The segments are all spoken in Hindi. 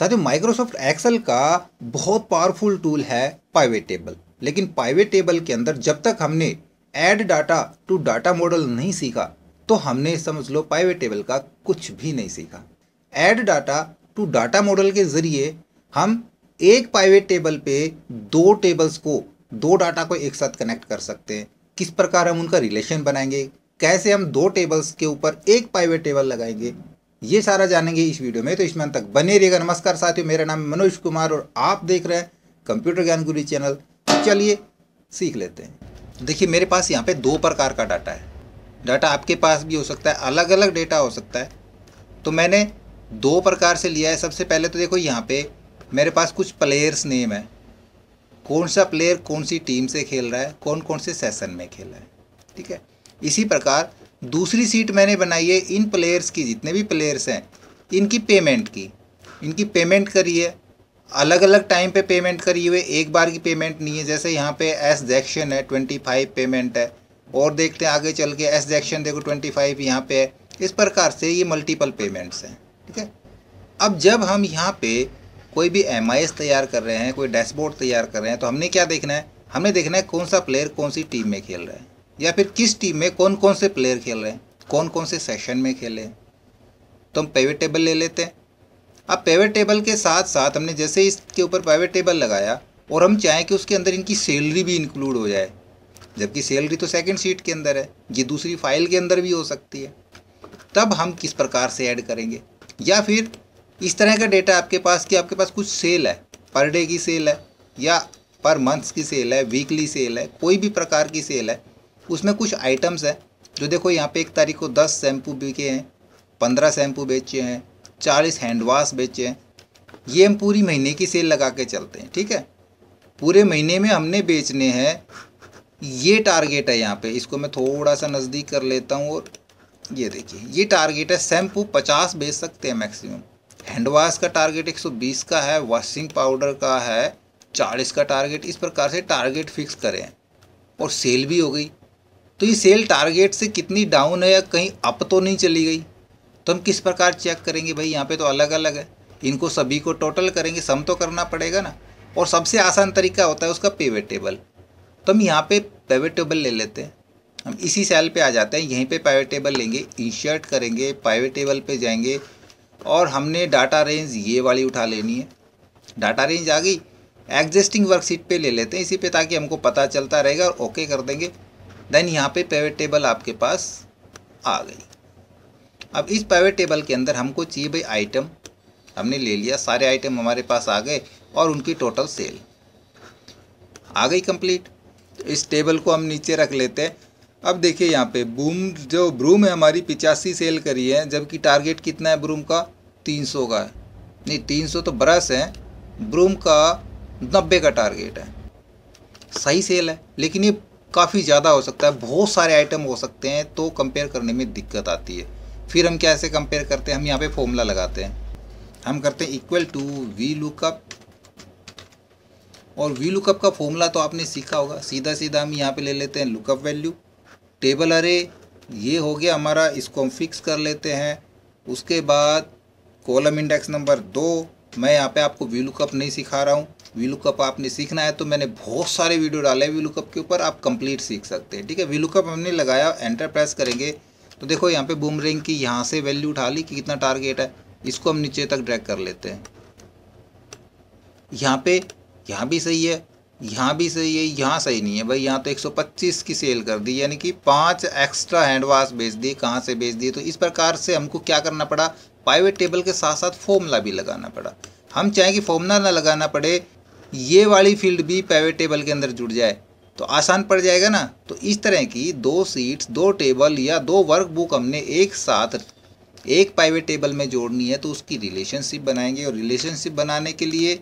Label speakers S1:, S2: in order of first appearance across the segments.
S1: साथियों माइक्रोसॉफ्ट एक्सेल का बहुत पावरफुल टूल है पाइवेट टेबल लेकिन पाइवेट टेबल के अंदर जब तक हमने add data to data model नहीं सीखा तो हमने समझ लो पाइवेट टेबल का कुछ भी नहीं सीखा add data to data model के ज़रिए हम एक पाइवेट टेबल पे दो टेबल्स को दो डाटा को एक साथ कनेक्ट कर सकते हैं किस प्रकार हम उनका रिलेशन बनाएंगे कैसे हम दो टेबल्स के ऊपर एक पाइवेट टेबल लगाएंगे ये सारा जानेंगे इस वीडियो में तो इसमें अंत तक बने रहिएगा नमस्कार साथियों मेरा नाम मनोज कुमार और आप देख रहे हैं कंप्यूटर ज्ञान गुरु चैनल तो चलिए सीख लेते हैं देखिए मेरे पास यहाँ पे दो प्रकार का डाटा है डाटा आपके पास भी हो सकता है अलग अलग डेटा हो सकता है तो मैंने दो प्रकार से लिया है सबसे पहले तो देखो यहाँ पे मेरे पास कुछ प्लेयर्स नेम है कौन सा प्लेयर कौन सी टीम से खेल रहा है कौन कौन से सेशन में खेल रहा है ठीक है इसी प्रकार दूसरी सीट मैंने बनाई है इन प्लेयर्स की जितने भी प्लेयर्स हैं इनकी पेमेंट की इनकी पेमेंट करी है अलग अलग टाइम पे पेमेंट करी हुए एक बार की पेमेंट नहीं है जैसे यहाँ पे एस जैक्शन है ट्वेंटी फाइव पेमेंट है और देखते हैं आगे चल के एस जैक्शन देखो ट्वेंटी फाइव यहाँ पे है इस प्रकार से ये मल्टीपल पेमेंट्स हैं ठीक है अब जब हम यहाँ पे कोई भी एम तैयार कर रहे हैं कोई डैशबोर्ड तैयार कर रहे हैं तो हमने क्या देखना है हमने देखना है कौन सा प्लेयर कौन सी टीम में खेल रहा है या फिर किस टीम में कौन कौन से प्लेयर खेल रहे हैं कौन कौन से सेशन में खेले तो हम पेवे टेबल ले लेते हैं अब पेवेट टेबल के साथ साथ हमने जैसे इसके ऊपर पेवे टेबल लगाया और हम चाहें कि उसके अंदर इनकी सैलरी भी इंक्लूड हो जाए जबकि सैलरी तो सेकंड शीट के अंदर है ये दूसरी फाइल के अंदर भी हो सकती है तब हम किस प्रकार से ऐड करेंगे या फिर इस तरह का डेटा आपके पास कि आपके पास कुछ सेल है पर डे की सेल है या पर मंथ की सेल है वीकली सेल है कोई भी प्रकार की सेल है उसमें कुछ आइटम्स हैं जो देखो यहाँ पे एक तारीख को दस शैम्पू बिके हैं पंद्रह शैम्पू बेचे हैं चालीस हैंड वाश बेचे हैं ये हम पूरी महीने की सेल लगा के चलते हैं ठीक है पूरे महीने में हमने बेचने हैं ये टारगेट है यहाँ पे इसको मैं थोड़ा सा नज़दीक कर लेता हूँ और ये देखिए ये टारगेट है शैम्पू पचास बेच सकते हैं मैक्सिमम हैंड वाश का टारगेट बीस का है वॉशिंग पाउडर का है चालीस का टारगेट इस प्रकार से टारगेट फिक्स करें और सेल भी हो गई तो ये सेल टारगेट से कितनी डाउन है या कहीं अप तो नहीं चली गई तो हम किस प्रकार चेक करेंगे भाई यहाँ पे तो अलग अलग है इनको सभी को टोटल करेंगे सम तो करना पड़ेगा ना और सबसे आसान तरीका होता है उसका पेवेट टेबल तो हम यहाँ पे पेवेट टेबल ले लेते हैं हम इसी सेल पे आ जाते हैं यहीं पे पाइवेट टेबल लेंगे इंशर्ट करेंगे पाइवेट टेबल पे जाएंगे और हमने डाटा रेंज ये वाली उठा लेनी है डाटा रेंज आ गई एग्जिस्टिंग वर्कशीट पर ले लेते हैं इसी पर ताकि हमको पता चलता रहेगा और ओके कर देंगे देन यहाँ पे पेवेट टेबल आपके पास आ गई अब इस पेवेट टेबल के अंदर हमको चाहिए भाई आइटम हमने ले लिया सारे आइटम हमारे पास आ गए और उनकी टोटल सेल आ गई कंप्लीट तो इस टेबल को हम नीचे रख लेते हैं अब देखिए यहाँ पे बूम जो ब्रूम है हमारी पिचासी सेल करी है जबकि टारगेट कितना है ब्रूम का तीन सौ का है नहीं तीन सौ तो ब्रश है ब्रूम का नब्बे का टारगेट है सही सेल है लेकिन ये काफ़ी ज़्यादा हो सकता है बहुत सारे आइटम हो सकते हैं तो कंपेयर करने में दिक्कत आती है फिर हम कैसे कंपेयर करते हैं हम यहाँ पे फॉर्मूला लगाते हैं हम करते हैं इक्वल टू वी लुकअप और वी लुकअप का फॉर्मूला तो आपने सीखा होगा सीधा सीधा हम यहाँ पे ले लेते हैं लुकअप वैल्यू टेबल अरे ये हो गया हमारा इसको हम फिक्स कर लेते हैं उसके बाद कॉलम इंडेक्स नंबर दो मैं यहाँ पे आपको वी लुकअप नहीं सिखा रहा हूँ वीलूकप आपने सीखना है तो मैंने बहुत सारे वीडियो डाले हैं वीलूकप के ऊपर आप कंप्लीट सीख सकते हैं ठीक है वीलूकप हमने लगाया एंटर प्रेस करेंगे तो देखो यहाँ पे बूम रिंग की यहाँ से वैल्यू उठा ली कि कितना टारगेट है इसको हम नीचे तक ड्रैग कर लेते हैं यहाँ पे यहाँ भी सही है यहाँ भी सही है यहाँ सही नहीं है भाई यहाँ तो एक की सेल कर दी यानी कि पाँच एक्स्ट्रा हैंड वाश बेच दिए कहाँ से बेच दिए तो इस प्रकार से हमको क्या करना पड़ा पाइवेट टेबल के साथ साथ फॉर्मला भी लगाना पड़ा हम चाहें कि फॉर्मला ना लगाना पड़े ये वाली फील्ड भी प्राइवेट टेबल के अंदर जुड़ जाए तो आसान पड़ जाएगा ना तो इस तरह की दो सीट्स दो टेबल या दो वर्क बुक हमने एक साथ एक प्राइवेट टेबल में जोड़नी है तो उसकी रिलेशनशिप बनाएंगे और रिलेशनशिप बनाने के लिए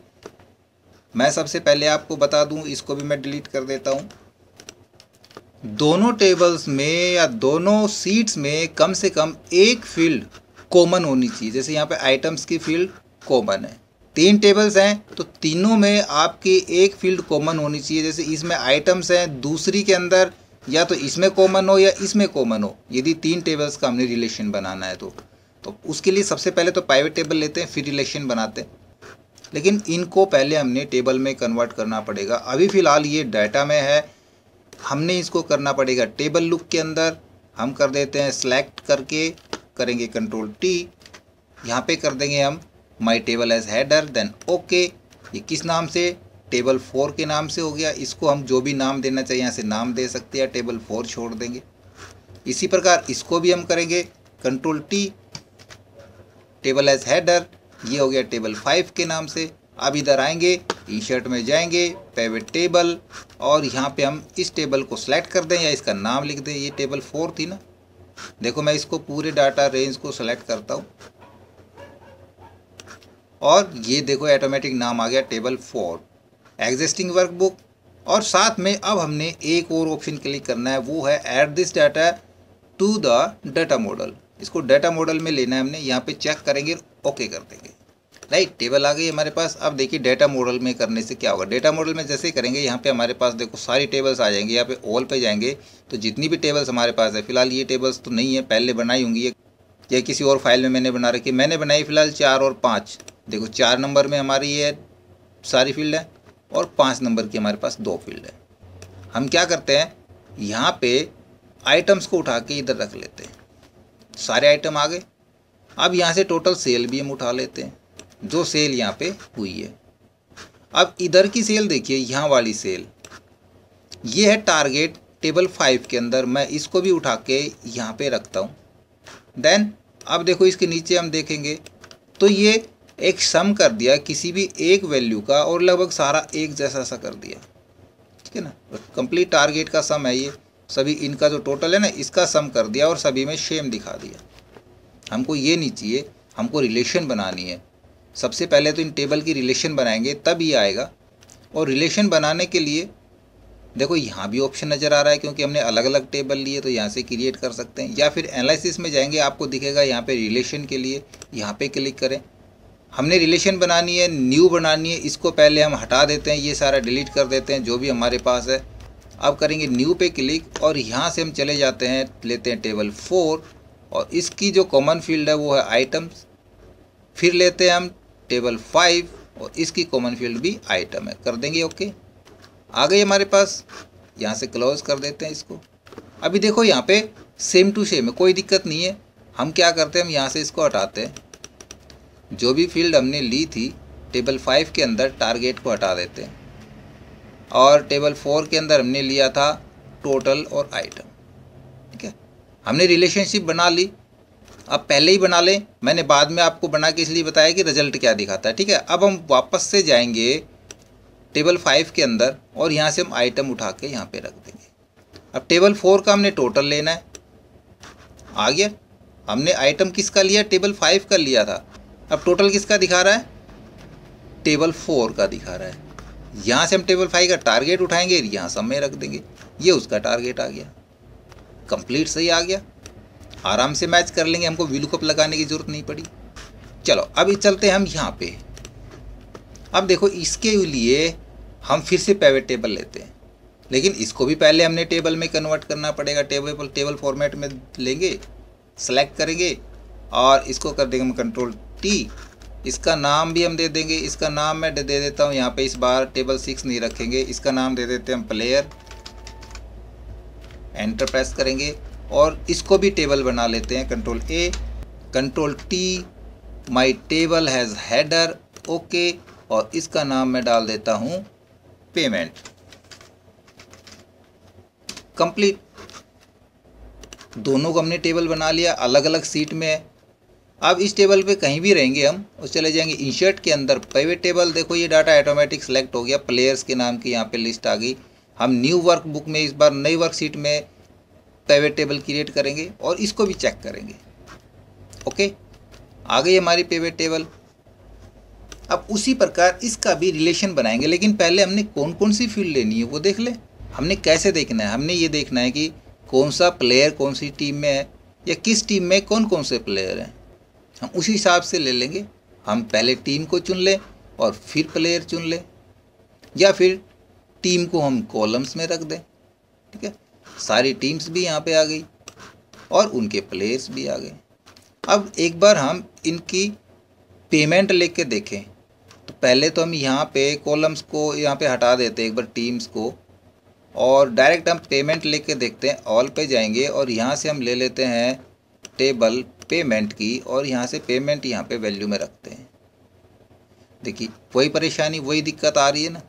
S1: मैं सबसे पहले आपको बता दूं इसको भी मैं डिलीट कर देता हूं दोनों टेबल्स में या दोनों सीट्स में कम से कम एक फील्ड कॉमन होनी चाहिए जैसे यहाँ पर आइटम्स की फील्ड कॉमन है तीन टेबल्स हैं तो तीनों में आपकी एक फील्ड कॉमन होनी चाहिए जैसे इसमें आइटम्स हैं दूसरी के अंदर या तो इसमें कॉमन हो या इसमें कॉमन हो यदि तीन टेबल्स का हमने रिलेशन बनाना है तो तो उसके लिए सबसे पहले तो प्राइवेट टेबल लेते हैं फिर रिलेशन बनाते हैं लेकिन इनको पहले हमने टेबल में कन्वर्ट करना पड़ेगा अभी फ़िलहाल ये डाटा में है हमने इसको करना पड़ेगा टेबल लुक के अंदर हम कर देते हैं सेलेक्ट करके करेंगे कंट्रोल टी यहाँ पे कर देंगे हम my table as header then okay ये किस नाम से टेबल फोर के नाम से हो गया इसको हम जो भी नाम देना चाहिए यहाँ से नाम दे सकते हैं टेबल फोर छोड़ देंगे इसी प्रकार इसको भी हम करेंगे control T table as header ये हो गया टेबल फाइव के नाम से अब इधर आएंगे ई शर्ट में जाएंगे पेवेट टेबल और यहाँ पे हम इस टेबल को सेलेक्ट कर दें या इसका नाम लिख दें ये टेबल फोर थी ना देखो मैं इसको पूरे डाटा रेंज को सेलेक्ट करता हूँ और ये देखो ऐटोमेटिक नाम आ गया टेबल फोर एग्जिस्टिंग वर्कबुक और साथ में अब हमने एक और ऑप्शन क्लिक करना है वो है add this data to the data model इसको डाटा मॉडल में लेना है हमने यहाँ पे चेक करेंगे ओके कर देंगे राइट टेबल आ गई हमारे पास अब देखिए डाटा मॉडल में करने से क्या होगा डेटा मॉडल में जैसे करेंगे यहाँ पे हमारे पास देखो सारी टेबल्स आ जाएंगे यहाँ पे ऑल पे जाएंगे तो जितनी भी टेबल्स हमारे पास है फिलहाल ये टेबल्स तो नहीं है पहले बनाई होंगी या किसी और फाइल में मैंने बना रखी मैंने बनाई फिलहाल चार और पाँच देखो चार नंबर में हमारी ये सारी फील्ड है और पाँच नंबर की हमारे पास दो फील्ड है हम क्या करते हैं यहाँ पे आइटम्स को उठा के इधर रख लेते हैं सारे आइटम आ गए अब यहाँ से टोटल सेल भी हम उठा लेते हैं जो सेल यहाँ पे हुई है अब इधर की सेल देखिए यहाँ वाली सेल ये है टारगेट टेबल फाइव के अंदर मैं इसको भी उठा के यहाँ पर रखता हूँ देन अब देखो इसके नीचे हम देखेंगे तो ये एक सम कर दिया किसी भी एक वैल्यू का और लगभग सारा एक जैसा सा कर दिया ठीक है ना कंप्लीट टारगेट का सम है ये सभी इनका जो टोटल है ना इसका सम कर दिया और सभी में शेम दिखा दिया हमको ये नहीं चाहिए हमको रिलेशन बनानी है सबसे पहले तो इन टेबल की रिलेशन बनाएंगे तब ये आएगा और रिलेशन बनाने के लिए देखो यहाँ भी ऑप्शन नज़र आ रहा है क्योंकि हमने अलग अलग टेबल लिए तो यहाँ से क्रिएट कर सकते हैं या फिर एनालिसिस में जाएंगे आपको दिखेगा यहाँ पे रिलेशन के लिए यहाँ पे क्लिक करें हमने रिलेशन बनानी है न्यू बनानी है इसको पहले हम हटा देते हैं ये सारा डिलीट कर देते हैं जो भी हमारे पास है अब करेंगे न्यू पे क्लिक और यहाँ से हम चले जाते हैं लेते हैं टेबल फोर और इसकी जो कॉमन फील्ड है वो है आइटम्स फिर लेते हैं हम टेबल फाइव और इसकी कॉमन फील्ड भी आइटम है कर देंगे ओके आ गई हमारे पास यहाँ से क्लोज कर देते हैं इसको अभी देखो यहाँ पे सेम टू सेम है कोई दिक्कत नहीं है हम क्या करते हैं हम यहाँ से इसको हटाते हैं जो भी फील्ड हमने ली थी टेबल फाइव के अंदर टारगेट को हटा देते हैं और टेबल फोर के अंदर हमने लिया था टोटल और आइटम ठीक है हमने रिलेशनशिप बना ली अब पहले ही बना लें मैंने बाद में आपको बना के इसलिए बताया कि रिजल्ट क्या दिखाता है ठीक है अब हम वापस से जाएंगे टेबल फाइव के अंदर और यहाँ से हम आइटम उठा के यहाँ पे रख देंगे अब टेबल फोर का हमने टोटल लेना है आ गया हमने आइटम किसका लिया टेबल फाइव का लिया था अब टोटल किसका दिखा रहा है टेबल फोर का दिखा रहा है यहाँ से हम टेबल फाइव का टारगेट उठाएंगे यहाँ सब में रख देंगे ये उसका टारगेट आ गया कंप्लीट सही आ गया आराम से मैच कर लेंगे हमको वीलुकअप लगाने की ज़रूरत नहीं पड़ी चलो अभी चलते हैं हम यहाँ पे अब देखो इसके लिए हम फिर से पैवेट टेबल लेते हैं लेकिन इसको भी पहले हमने टेबल में कन्वर्ट करना पड़ेगा टेबल टेबल फॉर्मेट में लेंगे सेलेक्ट करेंगे और इसको कर देंगे हम कंट्रोल टी इसका नाम भी हम दे देंगे इसका नाम मैं दे देता हूँ यहाँ पे इस बार टेबल सिक्स नहीं रखेंगे इसका नाम दे देते हैं हम प्लेयर एंटर प्रेस करेंगे और इसको भी टेबल बना लेते हैं control A control T my table has header okay और इसका नाम मैं डाल देता हूँ पेमेंट कंप्लीट दोनों को हमने टेबल बना लिया अलग अलग सीट में अब इस टेबल पे कहीं भी रहेंगे हम उस चले जाएंगे इंशर्ट के अंदर प्राइवेट टेबल देखो ये डाटा ऑटोमेटिक सेलेक्ट हो गया प्लेयर्स के नाम की यहाँ पे लिस्ट आ गई हम न्यू वर्क बुक में इस बार नई वर्कशीट में प्राइवेट टेबल क्रिएट करेंगे और इसको भी चेक करेंगे ओके आ गई हमारी प्राइवेट टेबल अब उसी प्रकार इसका भी रिलेशन बनाएंगे लेकिन पहले हमने कौन कौन सी फील्ड लेनी है वो देख लें हमने कैसे देखना है हमने ये देखना है कि कौन सा प्लेयर कौन सी टीम में है या किस टीम में कौन कौन से प्लेयर हैं हम उसी हिसाब से ले लेंगे हम पहले टीम को चुन लें और फिर प्लेयर चुन लें या फिर टीम को हम कॉलम्स में रख दें ठीक है सारी टीम्स भी यहाँ पे आ गई और उनके प्लेयर्स भी आ गए अब एक बार हम इनकी पेमेंट लेके देखें तो पहले तो हम यहाँ पे कॉलम्स को यहाँ पे हटा देते एक बार टीम्स को और डायरेक्ट हम पेमेंट लेके देखते हैं ऑल पे जाएंगे और यहाँ से हम ले लेते हैं टेबल पेमेंट की और यहाँ से पेमेंट यहाँ पे वैल्यू में रखते हैं देखिए वही परेशानी वही दिक्कत आ रही है ना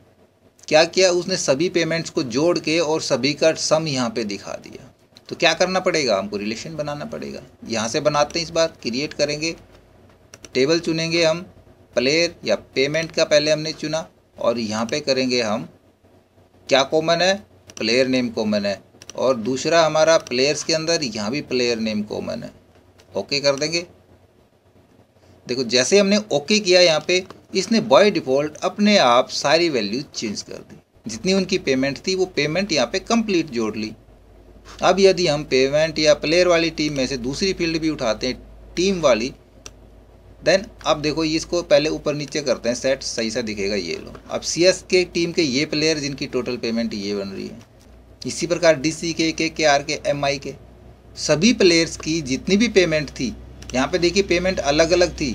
S1: क्या किया उसने सभी पेमेंट्स को जोड़ के और सभी का सम यहाँ पे दिखा दिया तो क्या करना पड़ेगा हमको रिलेशन बनाना पड़ेगा यहाँ से बनाते हैं इस बार क्रिएट करेंगे टेबल चुनेंगे हम प्लेयर या पेमेंट का पहले हमने चुना और यहाँ पर करेंगे हम क्या कॉमन है प्लेयर नेम कॉमन है और दूसरा हमारा प्लेयर्स के अंदर यहाँ भी प्लेयर नेम कॉमन है ओके कर देंगे देखो जैसे हमने ओके किया यहाँ पे इसने बाय डिफ़ॉल्ट अपने आप सारी वैल्यू चेंज कर दी जितनी उनकी पेमेंट थी वो पेमेंट यहाँ पे कंप्लीट जोड़ ली अब यदि हम पेमेंट या प्लेयर वाली टीम में से दूसरी फील्ड भी उठाते हैं टीम वाली देन अब देखो इसको पहले ऊपर नीचे करते हैं सेट सही सा दिखेगा ये लो अब सी एस के टीम के ये प्लेयर जिनकी टोटल पेमेंट ये बन रही है इसी प्रकार डी सी के के के आर के एम आई के सभी प्लेयर्स की जितनी भी पेमेंट थी यहाँ पे देखिए पेमेंट अलग अलग थी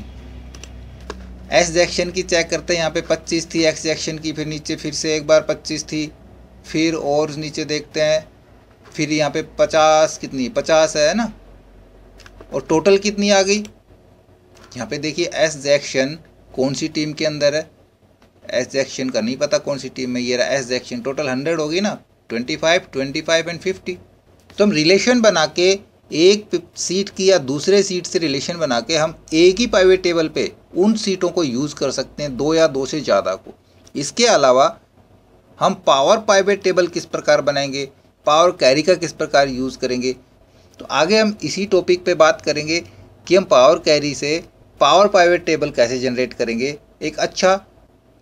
S1: एस जैक्शन की चेक करते हैं यहाँ पे 25 थी एक्स जैक्शन की फिर नीचे फिर से एक बार 25 थी फिर और नीचे देखते हैं फिर यहाँ पे 50 कितनी 50 है ना और टोटल कितनी आ गई यहाँ पे देखिए एस जैक्शन कौन सी टीम के अंदर है एस जैक्शन का नहीं पता कौन सी टीम में ये रहा एस जैक्शन टोटल हंड्रेड होगी ना twenty five twenty five and fifty तो हम रिलेशन बना के एक सीट की या दूसरे सीट से रिलेशन बना के हम एक ही प्राइवेट टेबल पे उन सीटों को यूज़ कर सकते हैं दो या दो से ज़्यादा को इसके अलावा हम पावर प्राइवेट टेबल किस प्रकार बनाएंगे पावर कैरी का किस प्रकार यूज़ करेंगे तो आगे हम इसी टॉपिक पे बात करेंगे कि हम पावर कैरी से पावर प्राइवेट टेबल कैसे जनरेट करेंगे एक अच्छा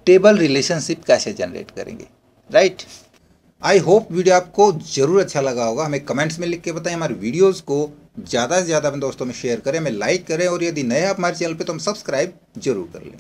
S1: टेबल रिलेशनशिप कैसे जनरेट करेंगे राइट आई होप वीडियो आपको जरूर अच्छा लगा होगा हमें कमेंट्स में लिख के बताएं हमारे वीडियोस को ज़्यादा से ज़्यादा अपने दोस्तों में शेयर करें हमें लाइक करें और यदि नए आप हमारे चैनल पे तो हम सब्सक्राइब जरूर कर लें